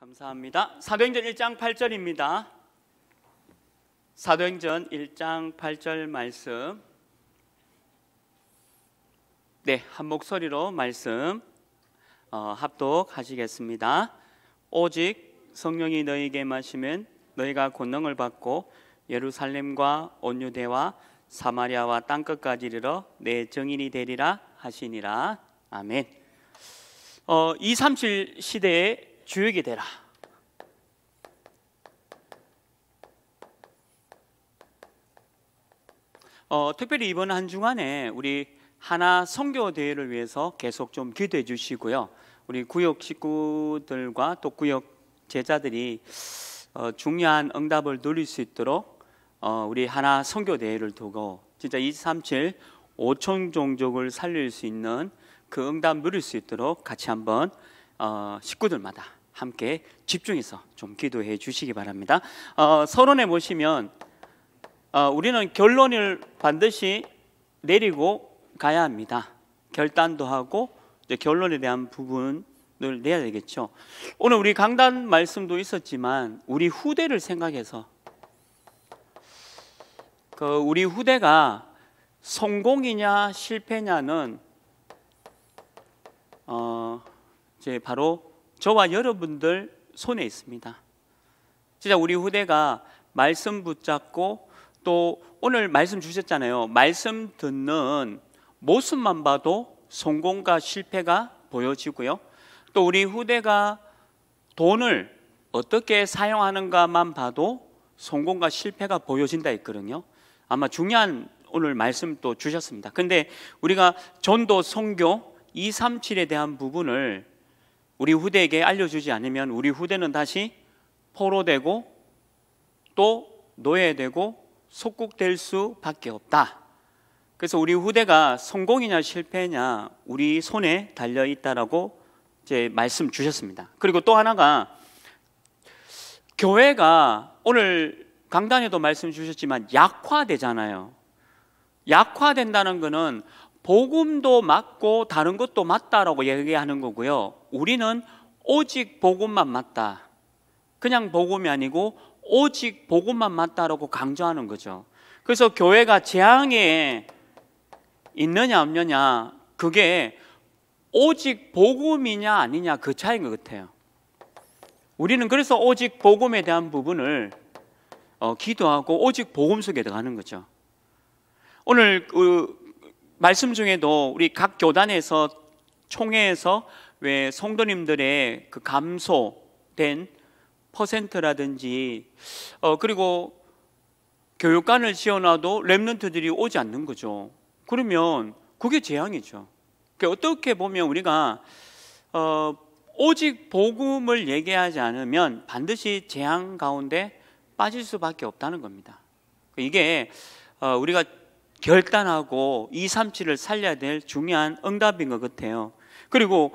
감사합니다. 사도행전 1장 8절입니다. 사도행전 1장 8절 말씀. 네, 한 목소리로 말씀 어, 합독하시겠습니다. 오직 성령이 너희에게 마시면 너희가 권능을 받고 예루살렘과 온 유대와 사마리아와 땅 끝까지 이르러 내 정인이 되리라 하시니라. 아멘. 어, 237 시대에 주역이 되라. 어, 특별히 이번 한 주간에 우리 하나 선교 대회를 위해서 계속 좀 기도해 주시고요. 우리 구역 식구들과 또 구역 제자들이 어, 중요한 응답을 누릴 수 있도록 어, 우리 하나 선교 대회를 두고 진짜 237 5천 종족을 살릴 수 있는 그 응답 누릴 수 있도록 같이 한번 어, 식구들마다 함께 집중해서 좀 기도해 주시기 바랍니다. 어, 서론에 보시면 어, 우리는 결론을 반드시 내리고 가야 합니다. 결단도 하고 결론에 대한 부분을 내야 되겠죠. 오늘 우리 강단 말씀도 있었지만 우리 후대를 생각해서 그 우리 후대가 성공이냐 실패냐는 어, 이제 바로 저와 여러분들 손에 있습니다. 진짜 우리 후대가 말씀 붙잡고 또 오늘 말씀 주셨잖아요. 말씀 듣는 모습만 봐도 성공과 실패가 보여지고요. 또 우리 후대가 돈을 어떻게 사용하는가만 봐도 성공과 실패가 보여진다 했거든요. 아마 중요한 오늘 말씀 또 주셨습니다. 근데 우리가 전도 성교 237에 대한 부분을 우리 후대에게 알려주지 않으면 우리 후대는 다시 포로되고 또 노예되고 속국될 수밖에 없다. 그래서 우리 후대가 성공이냐 실패냐 우리 손에 달려 있다라고 이제 말씀 주셨습니다. 그리고 또 하나가 교회가 오늘 강단에도 말씀 주셨지만 약화되잖아요. 약화된다는 것은 복음도 맞고 다른 것도 맞다라고 얘기하는 거고요. 우리는 오직 복음만 맞다. 그냥 복음이 아니고 오직 복음만 맞다라고 강조하는 거죠. 그래서 교회가 재앙에 있느냐 없느냐 그게 오직 복음이냐 아니냐 그 차이인 것 같아요. 우리는 그래서 오직 복음에 대한 부분을 어, 기도하고 오직 복음 속에 들어가는 거죠. 오늘 그 말씀 중에도 우리 각 교단에서 총회에서 왜 성도님들의 그 감소된 퍼센트라든지 어 그리고 교육관을 지어놔도 랩런트들이 오지 않는 거죠. 그러면 그게 재앙이죠. 어떻게 보면 우리가 어, 오직 복음을 얘기하지 않으면 반드시 재앙 가운데 빠질 수밖에 없다는 겁니다. 이게 어, 우리가 결단하고 237을 살려야 될 중요한 응답인 것 같아요. 그리고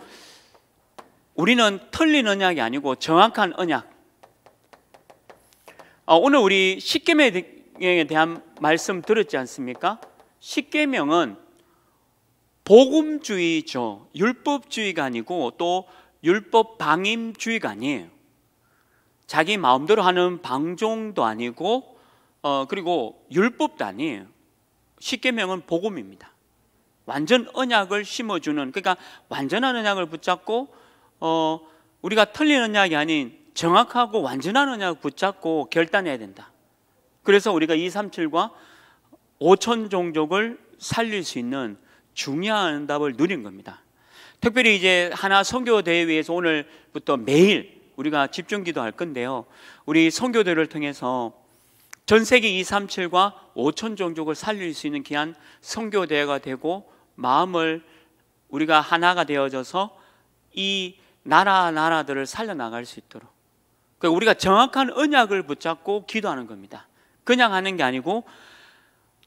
우리는 틀린 언약이 아니고 정확한 언약. 아, 오늘 우리 십계명에 대한 말씀 들었지 않습니까? 십계명은 복음주의죠. 율법주의가 아니고 또 율법 방임주의가 아니에요. 자기 마음대로 하는 방종도 아니고 어, 그리고 율법도 아니에요. 십계명은 복음입니다. 완전 언약을 심어주는 그러니까 완전한 언약을 붙잡고 어, 우리가 틀린 언약이 아닌 정확하고 완전한 언약을 붙잡고 결단해야 된다. 그래서 우리가 237과 5천 종족을 살릴 수 있는 중요한 답을 누린 겁니다. 특별히 이제 하나 선교 대회에서 오늘부터 매일 우리가 집중 기도할 건데요. 우리 선교대를 통해서 전 세계 237과 5천 종족을 살릴 수 있는 귀한 성교 대회가 되고 마음을 우리가 하나가 되어져서 이 나라 나라들을 살려 나갈 수 있도록 그러니까 우리가 정확한 언약을 붙잡고 기도하는 겁니다. 그냥 하는 게 아니고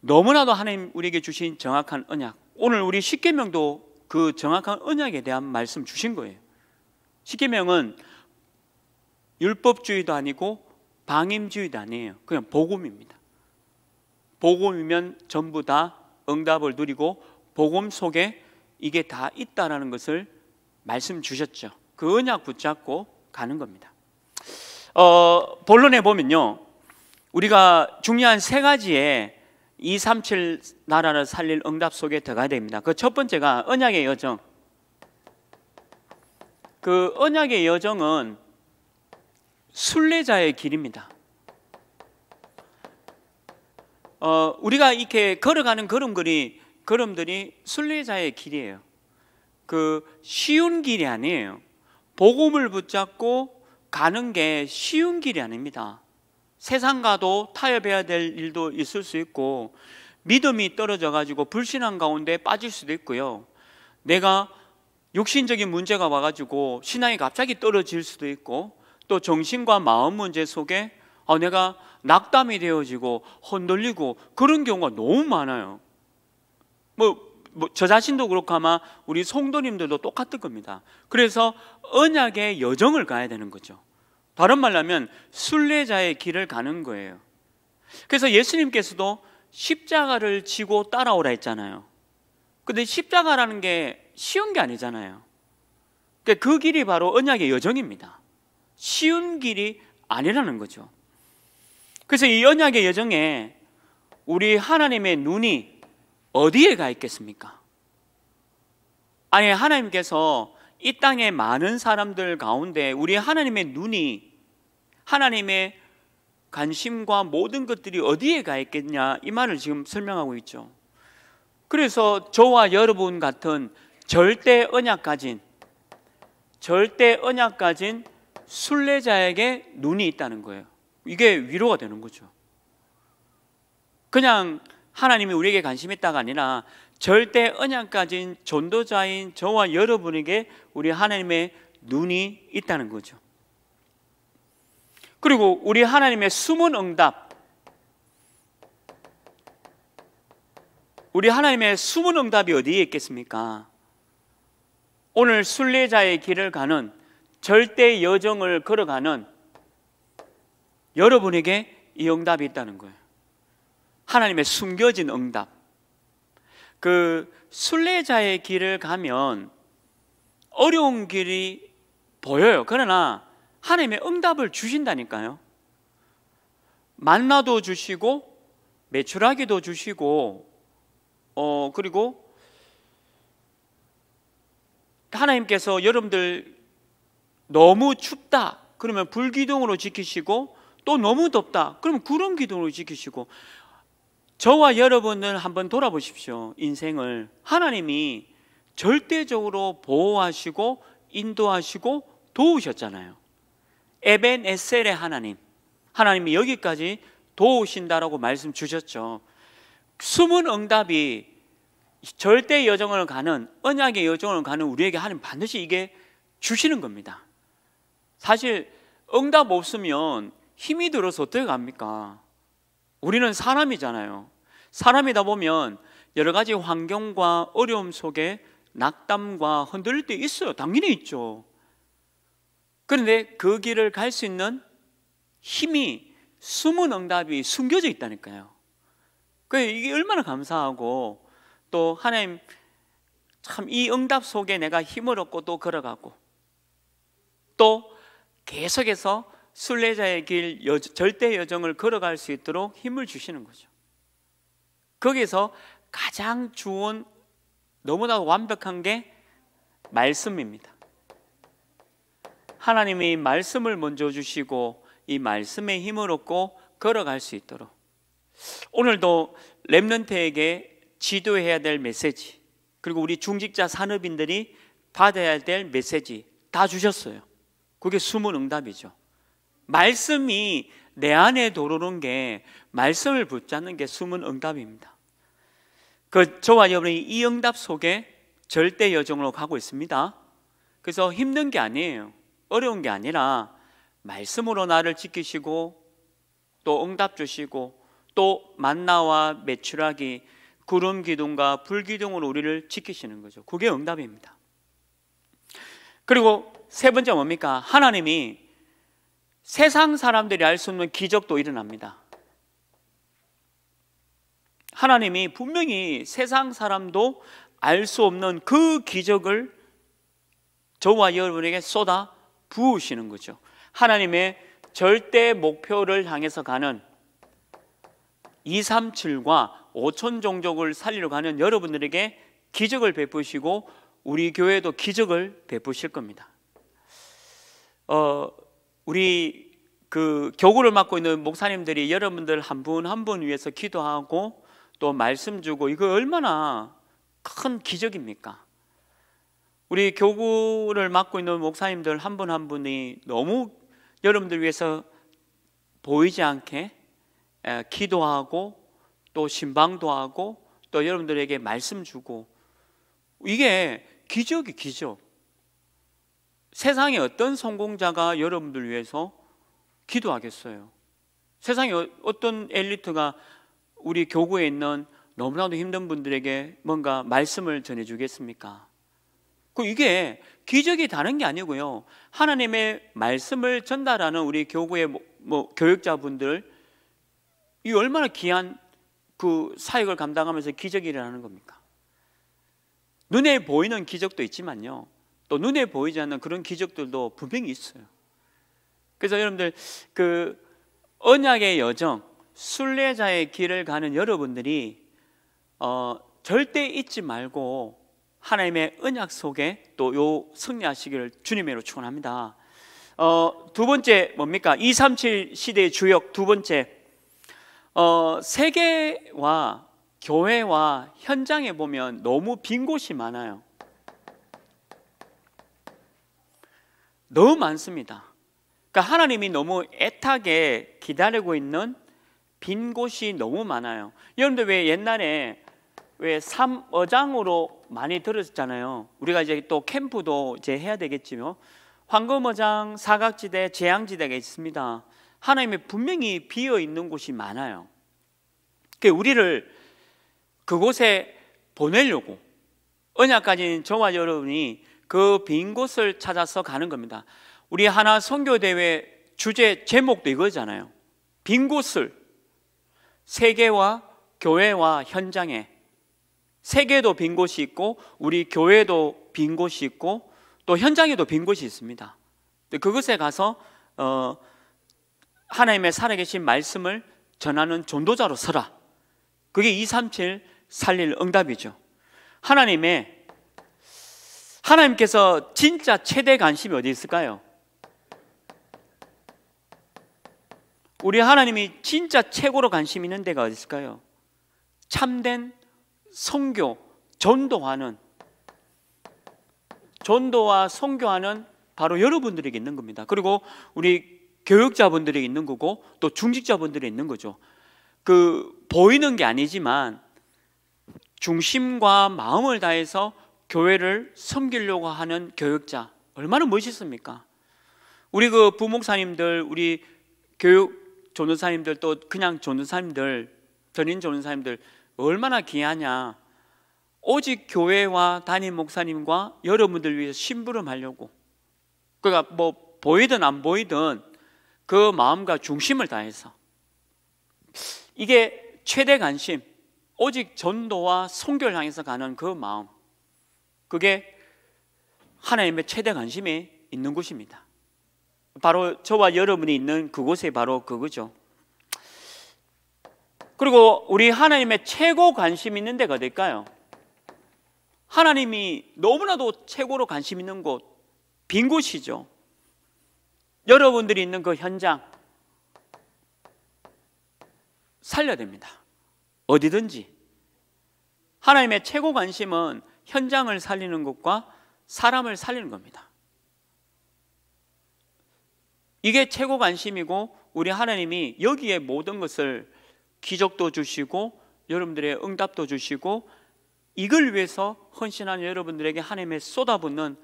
너무나도 하나님 우리에게 주신 정확한 언약. 오늘 우리 십계명도 그 정확한 언약에 대한 말씀 주신 거예요. 십계명은 율법주의도 아니고 방임주의도 아니에요. 그냥 복음입니다. 복음이면 전부 다 응답을 누리고 복음 속에 이게 다 있다라는 것을 말씀 주셨죠. 그 언약 붙잡고 가는 겁니다. 어, 본론에 보면요. 우리가 중요한 세 가지의 237 나라를 살릴 응답 속에 들어가야 됩니다. 그 첫 번째가 언약의 여정. 그 언약의 여정은 순례자의 길입니다. 어, 우리가 이렇게 걸어가는 걸음걸이 걸음들이 순례자의 길이에요. 그 쉬운 길이 아니에요. 복음을 붙잡고 가는 게 쉬운 길이 아닙니다. 세상과도 타협해야 될 일도 있을 수 있고 믿음이 떨어져 가지고 불신한 가운데 빠질 수도 있고요. 내가 육신적인 문제가 와가지고 신앙이 갑자기 떨어질 수도 있고 또 정신과 마음 문제 속에 아, 내가 낙담이 되어지고 흔들리고 그런 경우가 너무 많아요. 뭐, 뭐, 저 자신도 그렇고 아마 우리 성도님들도 똑같을 겁니다. 그래서 언약의 여정을 가야 되는 거죠. 다른 말로 하면 순례자의 길을 가는 거예요. 그래서 예수님께서도 십자가를 지고 따라오라 했잖아요. 근데 십자가라는 게 쉬운 게 아니잖아요. 그러니까 그 길이 바로 언약의 여정입니다. 쉬운 길이 아니라는 거죠. 그래서 이 언약의 여정에 우리 하나님의 눈이 어디에 가 있겠습니까? 아니, 하나님께서 이 땅의 많은 사람들 가운데 우리 하나님의 눈이 하나님의 관심과 모든 것들이 어디에 가 있겠냐 이 말을 지금 설명하고 있죠. 그래서 저와 여러분 같은 절대 언약 가진 절대 언약 가진 순례자에게 눈이 있다는 거예요. 이게 위로가 되는 거죠. 그냥 하나님이 우리에게 관심 있다가 아니라 절대 언약 가진 전도자인 저와 여러분에게 우리 하나님의 눈이 있다는 거죠. 그리고 우리 하나님의 숨은 응답, 우리 하나님의 숨은 응답이 어디에 있겠습니까? 오늘 순례자의 길을 가는 절대 여정을 걸어가는 여러분에게 이 응답이 있다는 거예요. 하나님의 숨겨진 응답. 그 순례자의 길을 가면 어려운 길이 보여요. 그러나 하나님의 응답을 주신다니까요. 만나도 주시고 매출하기도 주시고 어 그리고 하나님께서 여러분들 너무 춥다. 그러면 불기둥으로 지키시고 또 너무 덥다. 그러면 구름 기둥으로 지키시고 저와 여러분을 한번 돌아보십시오. 인생을 하나님이 절대적으로 보호하시고 인도하시고 도우셨잖아요. 에벤 에셀의 하나님. 하나님이 여기까지 도우신다라고 말씀 주셨죠. 숨은 응답이 절대 여정을 가는 언약의 여정을 가는 우리에게 하는 반드시 이게 주시는 겁니다. 사실 응답 없으면 힘이 들어서 어떻게 갑니까? 우리는 사람이잖아요. 사람이다 보면 여러 가지 환경과 어려움 속에 낙담과 흔들릴 때 있어요. 당연히 있죠. 그런데 그 길을 갈 수 있는 힘이 숨은 응답이 숨겨져 있다니까요. 그 이게 얼마나 감사하고 또 하나님 참 이 응답 속에 내가 힘을 얻고 또 걸어가고 또 계속해서 순례자의 길 절대 여정을 걸어갈 수 있도록 힘을 주시는 거죠. 거기서 가장 좋은 너무나 완벽한 게 말씀입니다. 하나님이 말씀을 먼저 주시고 이 말씀의 힘을 얻고 걸어갈 수 있도록 오늘도 렘넌트에게 지도해야 될 메시지 그리고 우리 중직자 산업인들이 받아야 될 메시지 다 주셨어요. 그게 숨은 응답이죠. 말씀이 내 안에 도르는 게 말씀을 붙잡는 게 숨은 응답입니다. 그 저와 여러분이 이 응답 속에 절대 여정으로 가고 있습니다. 그래서 힘든 게 아니에요. 어려운 게 아니라 말씀으로 나를 지키시고 또 응답 주시고 또 만나와 매출하기 구름 기둥과 불 기둥으로 우리를 지키시는 거죠. 그게 응답입니다. 그리고 세 번째 뭡니까? 하나님이 세상 사람들이 알 수 없는 기적도 일어납니다. 하나님이 분명히 세상 사람도 알 수 없는 그 기적을 저와 여러분에게 쏟아 부으시는 거죠. 하나님의 절대 목표를 향해서 가는 237과 5천 종족을 살리러 가는 여러분들에게 기적을 베푸시고 우리 교회도 기적을 베푸실 겁니다. 어, 우리 그 교구를 맡고 있는 목사님들이 여러분들 한분 한분 한 분 위해서 기도하고 또 말씀 주고 이거 얼마나 큰 기적입니까? 우리 교구를 맡고 있는 목사님들 한 분한 한 분이 너무 여러분들 위해서 보이지 않게 기도하고 또 신방도 하고 또 여러분들에게 말씀 주고 이게 기적이 기적. 세상에 어떤 성공자가 여러분들 위해서 기도하겠어요? 세상에 어, 어떤 엘리트가 우리 교구에 있는 너무나도 힘든 분들에게 뭔가 말씀을 전해주겠습니까? 그 이게 기적이 다른 게 아니고요. 하나님의 말씀을 전달하는 우리 교구의 뭐, 뭐 교육자분들 이 얼마나 귀한 그 사역을 감당하면서 기적이 일어나는 겁니까? 눈에 보이는 기적도 있지만요. 또 눈에 보이지 않는 그런 기적들도 분명히 있어요. 그래서 여러분들 그 언약의 여정, 순례자의 길을 가는 여러분들이 어, 절대 잊지 말고 하나님의 언약 속에 또 요 승리하시기를 주님으로 축원합니다. 어, 두 번째 뭡니까? 237 시대의 주역 두 번째 어, 세계와 교회와 현장에 보면 너무 빈 곳이 많아요. 너무 많습니다. 그러니까 하나님이 너무 애타게 기다리고 있는 빈 곳이 너무 많아요. 여러분들 왜 옛날에 왜 삼어장으로 많이 들었잖아요. 우리가 이제 또 캠프도 이제 해야 되겠지요. 황금어장, 사각지대, 재앙지대가 있습니다. 하나님이 분명히 비어 있는 곳이 많아요. 그 우리를 그곳에 보내려고 언약까지는 저와 여러분이 그빈 곳을 찾아서 가는 겁니다. 우리 하나 선교대회 주제 제목도 이거잖아요. 빈 곳을 세계와 교회와 현장에 세계도 빈 곳이 있고 우리 교회도 빈 곳이 있고 또 현장에도 빈 곳이 있습니다. 그것에 가서 어, 하나님의 살아계신 말씀을 전하는 전도자로 서라. 그게 237 살릴 응답이죠. 하나님의 하나님께서 진짜 최대 관심이 어디 있을까요? 우리 하나님이 진짜 최고로 관심 있는 데가 어디 있을까요? 참된 성교, 전도하는 전도와 성교하는 바로 여러분들에게 있는 겁니다. 그리고 우리 교육자분들에게 있는 거고 또 중직자분들이 있는 거죠. 그 보이는 게 아니지만 중심과 마음을 다해서 교회를 섬기려고 하는 교육자 얼마나 멋있습니까? 우리 그 부목사님들, 우리 교육 전도사님들 또 그냥 전도사님들, 전인 전도사님들 얼마나 귀하냐. 오직 교회와 담임 목사님과 여러분들 위해 심부름하려고. 그러니까 뭐 보이든 안 보이든 그 마음과 중심을 다해서 이게 최대 관심, 오직 전도와 성결 향해서 가는 그 마음. 그게 하나님의 최대 관심이 있는 곳입니다. 바로 저와 여러분이 있는 그곳이 바로 그거죠. 그리고 우리 하나님의 최고 관심 있는 데가 될까요? 하나님이 너무나도 최고로 관심 있는 곳, 빈 곳이죠. 여러분들이 있는 그 현장, 살려야 됩니다. 어디든지. 하나님의 최고 관심은 현장을 살리는 것과 사람을 살리는 겁니다. 이게 최고 관심이고 우리 하나님이 여기에 모든 것을 기적도 주시고 여러분들의 응답도 주시고 이걸 위해서 헌신한 여러분들에게 하나님의 쏟아붓는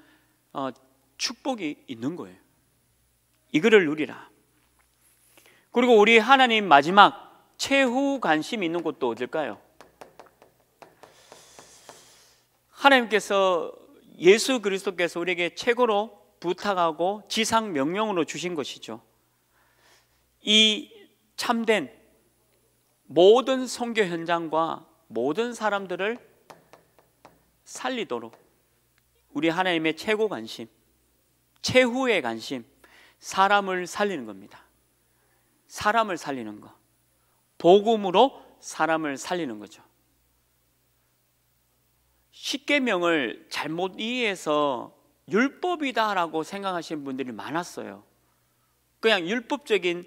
어, 축복이 있는 거예요. 이거를 누리라. 그리고 우리 하나님 마지막 최후 관심이 있는 곳도 어딜까요? 하나님께서 예수 그리스도께서 우리에게 최고로 부탁하고 지상 명령으로 주신 것이죠. 이 참된 모든 선교 현장과 모든 사람들을 살리도록 우리 하나님의 최고 관심, 최후의 관심, 사람을 살리는 겁니다. 사람을 살리는 거. 복음으로 사람을 살리는 거죠. 십계명을 잘못 이해해서 율법이다라고 생각하시는 분들이 많았어요. 그냥 율법적인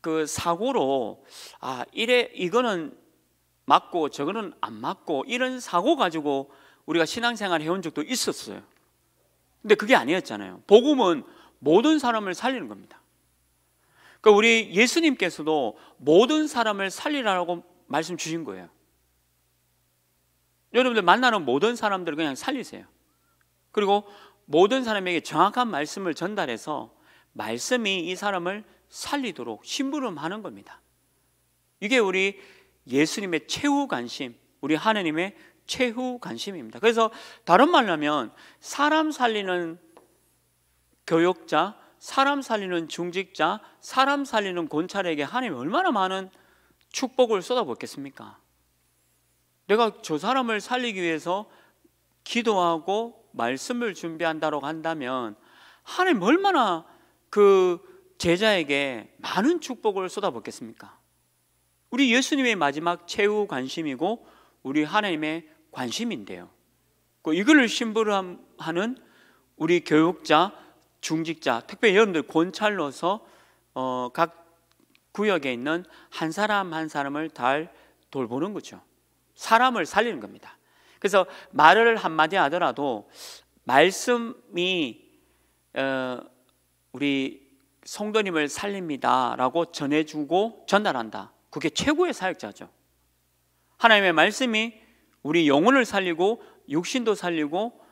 그 사고로 아 이래 이거는 맞고 저거는 안 맞고 이런 사고 가지고 우리가 신앙생활 해온 적도 있었어요. 근데 그게 아니었잖아요. 복음은 모든 사람을 살리는 겁니다. 그러니까 우리 예수님께서도 모든 사람을 살리라고 말씀 주신 거예요. 여러분들 만나는 모든 사람들을 그냥 살리세요. 그리고 모든 사람에게 정확한 말씀을 전달해서 말씀이 이 사람을 살리도록 심부름하는 겁니다. 이게 우리 예수님의 최후 관심, 우리 하느님의 최후 관심입니다. 그래서 다른 말로 하면 사람 살리는 교역자, 사람 살리는 중직자, 사람 살리는 권찰에게 하나님 얼마나 많은 축복을 쏟아붓겠습니까? 내가 저 사람을 살리기 위해서 기도하고 말씀을 준비한다고 라 한다면 하나님 얼마나 그 제자에게 많은 축복을 쏟아붓겠습니까? 우리 예수님의 마지막 최후 관심이고 우리 하나님의 관심인데요. 그 이거를 심부름하는 우리 교육자, 중직자, 특별히 여러분들 권찰로서 어, 각 구역에 있는 한 사람 한 사람을 잘 돌보는 거죠. 사람을 살리는 겁니다. 그래서 말을 한마디 하더라도 말씀이 어, 우리 성도님을 살립니다라고 전해주고 전달한다. 그게 최고의 사역자죠. 하나님의 말씀이 우리 영혼을 살리고 육신도 살리고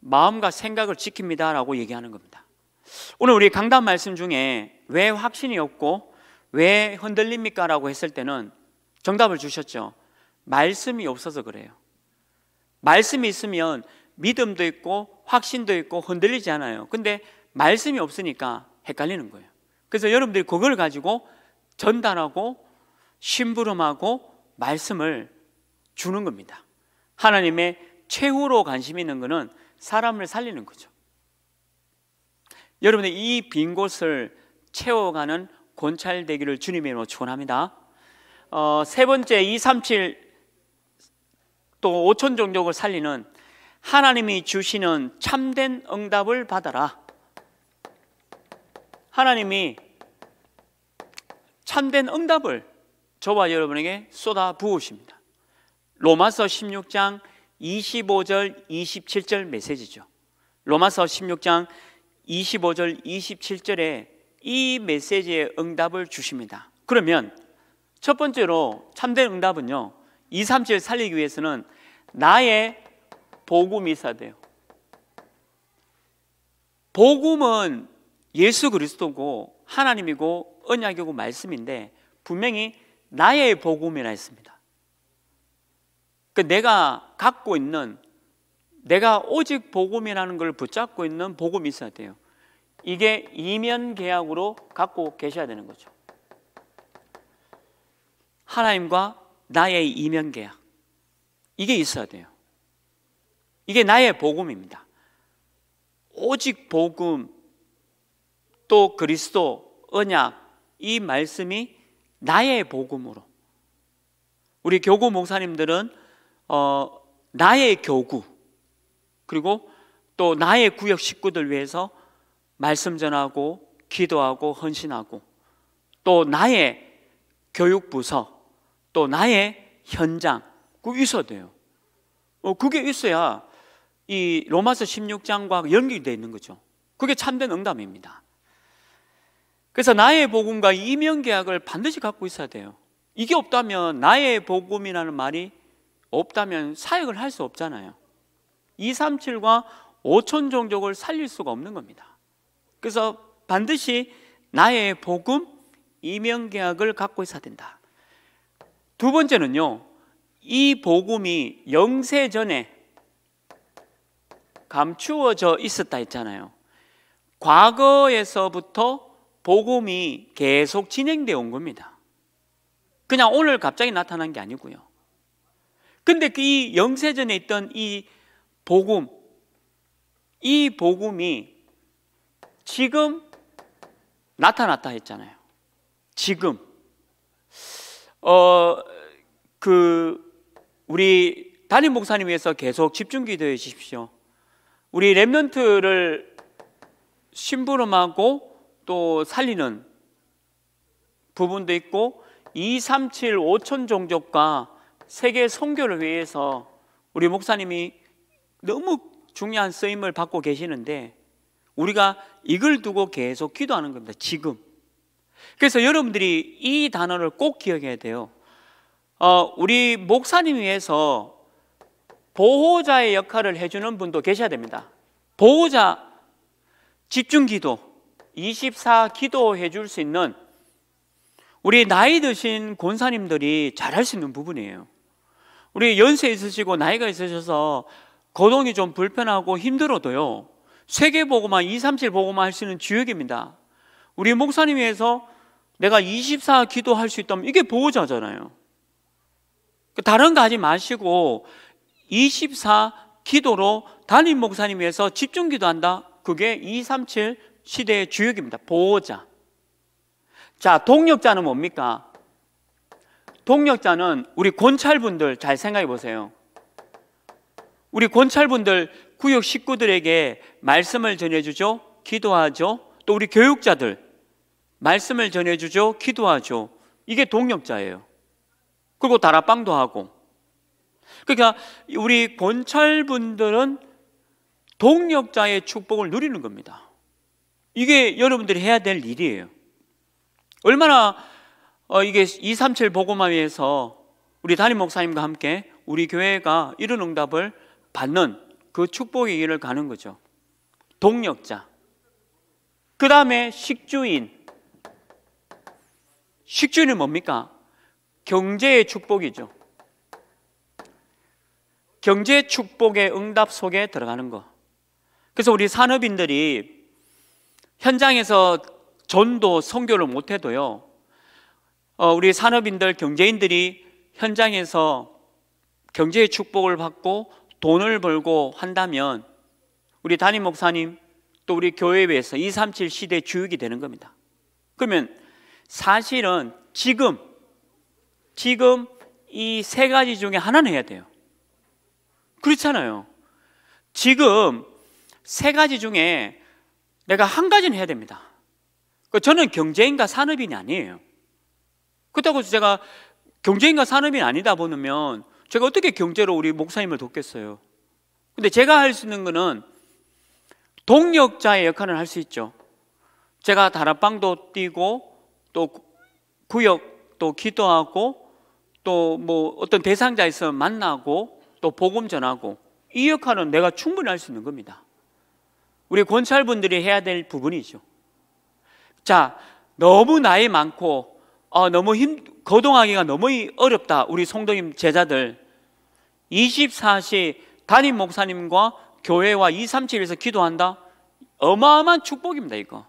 마음과 생각을 지킵니다라고 얘기하는 겁니다. 오늘 우리 강단 말씀 중에 왜 확신이 없고 왜 흔들립니까라고 했을 때는 정답을 주셨죠. 말씀이 없어서 그래요. 말씀이 있으면 믿음도 있고 확신도 있고 흔들리지 않아요. 근데 말씀이 없으니까 헷갈리는 거예요. 그래서 여러분들이 그걸 가지고 전달하고 심부름하고 말씀을 주는 겁니다. 하나님의 최후로 관심 있는 것은 사람을 살리는 거죠. 여러분의 이빈 곳을 채워가는 권찰되기를 주님의 이름으로 축원합니다. 어, 세 번째 237또 5천 종족을 살리는 하나님이 주시는 참된 응답을 받아라. 하나님이 참된 응답을 저와 여러분에게 쏟아 부으십니다. 로마서 16장 25절 27절 메시지죠. 로마서 16장 25절 27절에 이 메시지의 응답을 주십니다. 그러면 첫 번째로 참된 응답은요. 2, 3, 7 살리기 위해서는 나의 복음이 사돼요. 복음은 예수 그리스도고 하나님이고 언약이고 말씀인데 분명히 나의 복음이라 했습니다. 그 내가 갖고 있는 내가 오직 복음이라는 걸 붙잡고 있는 복음이 있어야 돼요. 이게 이면 계약으로 갖고 계셔야 되는 거죠. 하나님과 나의 이면 계약. 이게 있어야 돼요. 이게 나의 복음입니다. 오직 복음 또 그리스도 언약 이 말씀이 나의 복음으로 우리 교구 목사님들은 어, 나의 교구 그리고 또 나의 구역 식구들 위해서 말씀 전하고 기도하고 헌신하고 또 나의 교육부서 또 나의 현장 그게 있어야 돼요. 어, 그게 있어야 이 로마서 16장과 연결되어 있는 거죠. 그게 참된 응답입니다. 그래서 나의 복음과 이명 계약을 반드시 갖고 있어야 돼요. 이게 없다면 나의 복음이라는 말이 없다면 사역을 할 수 없잖아요. 237과 5천 종족을 살릴 수가 없는 겁니다. 그래서 반드시 나의 복음 이명 계약을 갖고 있어야 된다. 두 번째는요. 이 복음이 영세 전에 감추어져 있었다 했잖아요. 과거에서부터 복음이 계속 진행되어 온 겁니다. 그냥 오늘 갑자기 나타난 게 아니고요. 근데 그 이 영세전에 있던 이 복음, 이 복음이 지금 나타났다 했잖아요. 지금. 어, 그, 우리 담임 목사님 위해서 계속 집중 기도해 주십시오. 우리 랩런트를 심부름하고 또 살리는 부분도 있고 2, 3, 7, 5천 종족과 세계 선교를 위해서 우리 목사님이 너무 중요한 쓰임을 받고 계시는데 우리가 이걸 두고 계속 기도하는 겁니다. 지금. 그래서 여러분들이 이 단어를 꼭 기억해야 돼요. 어, 우리 목사님 위해서 보호자의 역할을 해주는 분도 계셔야 됩니다. 보호자 집중 기도, 24 기도해 줄수 있는 우리 나이 드신 권사님들이 잘할 수 있는 부분이에요. 우리 연세 있으시고 나이가 있으셔서 거동이 좀 불편하고 힘들어도요. 세계 보고만 2, 3, 7 보고만 할 수 있는 지역입니다. 우리 목사님 위해서 내가 24 기도할 수 있다면 이게 보호자잖아요. 그 다른 거 하지 마시고 24 기도로 담임 목사님에서 집중 기도한다. 그게 237 시대의 주역입니다. 보호자. 자, 동력자는 뭡니까? 동력자는 우리 권찰분들 잘 생각해 보세요. 우리 권찰분들 구역 식구들에게 말씀을 전해주죠. 기도하죠. 또 우리 교육자들 말씀을 전해주죠. 기도하죠. 이게 동력자예요. 그리고 다락방도 하고. 그러니까 우리 권찰분들은 동력자의 축복을 누리는 겁니다. 이게 여러분들이 해야 될 일이에요. 얼마나 어, 이게 237 복음화에서 우리 담임 목사님과 함께 우리 교회가 이런 응답을 받는 그 축복의 길을 가는 거죠. 동력자. 그 다음에 식주인. 식주인은 뭡니까? 경제의 축복이죠. 경제 축복의 응답 속에 들어가는 거. 그래서 우리 산업인들이 현장에서 전도 선교를 못 해도요. 어, 우리 산업인들 경제인들이 현장에서 경제의 축복을 받고 돈을 벌고 한다면 우리 담임 목사님 또 우리 교회에서 비해237 시대 주역이 되는 겁니다. 그러면 사실은 지금 지금 이 세 가지 중에 하나는 해야 돼요. 그렇잖아요. 지금 세 가지 중에 내가 한 가지는 해야 됩니다. 그 저는 경제인과 산업인이 아니에요. 그렇다고 제가 경제인과 산업인 아니다 보면 제가 어떻게 경제로 우리 목사님을 돕겠어요? 근데 제가 할 수 있는 거는 동력자의 역할을 할 수 있죠. 제가 다락방도 뛰고 또 구역 또 기도하고 또뭐 어떤 대상자에서 만나고 또 복음 전하고 이 역할은 내가 충분히 할 수 있는 겁니다. 우리 권찰분들이 해야 될 부분이죠. 자, 너무 나이 많고 어, 너무 힘 거동하기가 너무 어렵다. 우리 성도님 제자들 24시 담임 목사님과 교회와 237에서 기도한다. 어마어마한 축복입니다, 이거.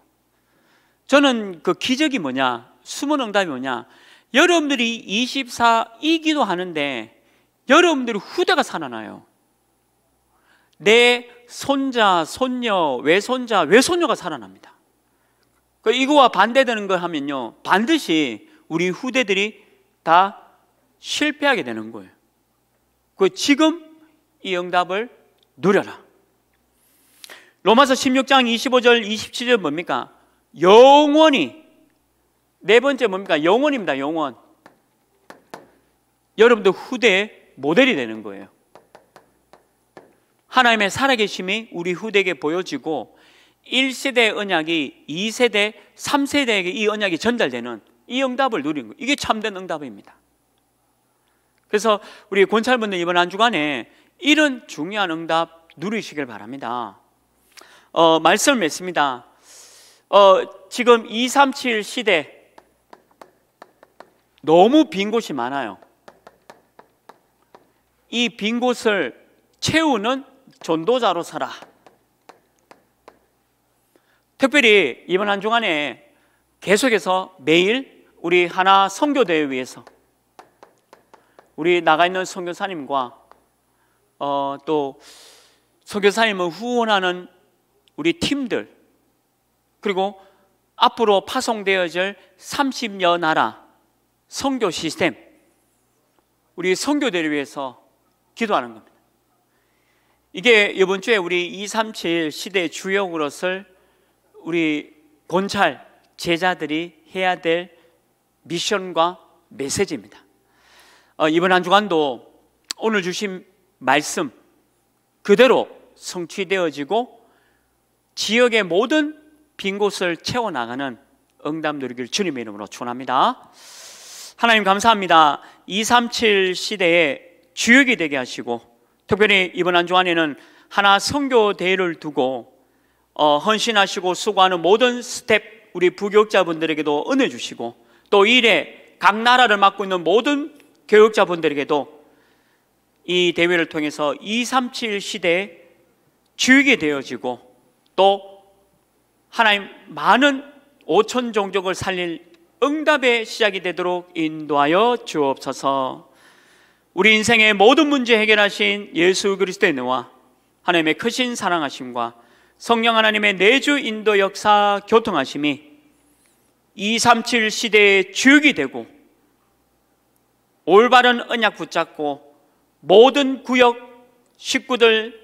저는 그 기적이 뭐냐? 숨은 응답이 뭐냐? 여러분들이 24이기도 하는데 여러분들이 후대가 살아나요. 내 손자, 손녀, 외손자, 외손녀가 살아납니다. 그 이거와 반대되는 걸 하면요. 반드시 우리 후대들이 다 실패하게 되는 거예요. 그 지금 이 응답을 누려라. 로마서 16장 25절 27절 뭡니까? 영원히 네 번째 뭡니까? 영혼입니다. 영혼. 여러분도 후대의 모델이 되는 거예요. 하나님의 살아계심이 우리 후대에게 보여지고 1세대 언약이 2세대, 3세대에게 이 언약이 전달되는 이 응답을 누리는 거예요. 이게 참된 응답입니다. 그래서 우리 권찰분들 이번 한 주간에 이런 중요한 응답 누리시길 바랍니다. 어, 말씀을 맺습니다. 어, 지금 237 시대 너무 빈 곳이 많아요. 이 빈 곳을 채우는 전도자로 살아. 특별히 이번 한 주간에 계속해서 매일 우리 하나 선교대회 위해서 우리 나가 있는 선교사님과 어, 또 선교사님을 후원하는 우리 팀들 그리고 앞으로 파송되어질 30여 나라 성교 시스템, 우리 성교대를 위해서 기도하는 겁니다. 이게 이번 주에 우리 237 시대 주요 그릇을 우리 본찰 제자들이 해야 될 미션과 메시지입니다. 어, 이번 한 주간도 오늘 주신 말씀 그대로 성취되어지고 지역의 모든 빈 곳을 채워나가는 응답 누리길 주님의 이름으로 축원합니다. 하나님 감사합니다. 237 시대의 주역이 되게 하시고 특별히 이번 한 주안에는 하나 선교 대회를 두고 어, 헌신하시고 수고하는 모든 스텝 우리 부교육자분들에게도 은혜 주시고 또 일에 각 나라를 맡고 있는 모든 교육자분들에게도 이 대회를 통해서 237 시대에 주역이 되어지고 또 하나님 많은 오천 종족을 살릴 응답의 시작이 되도록 인도하여 주옵소서. 우리 인생의 모든 문제 해결하신 예수 그리스도의 은혜와 하나님의 크신 사랑하심과 성령 하나님의 내주 인도 역사 교통하심이 237 시대의 주역이 되고 올바른 언약 붙잡고 모든 구역 식구들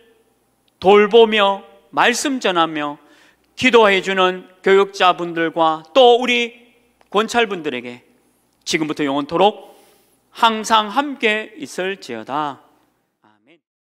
돌보며 말씀 전하며 기도해 주는 교육자분들과 또 우리 권찰분들에게 지금부터 영원토록 항상 함께 있을지어다.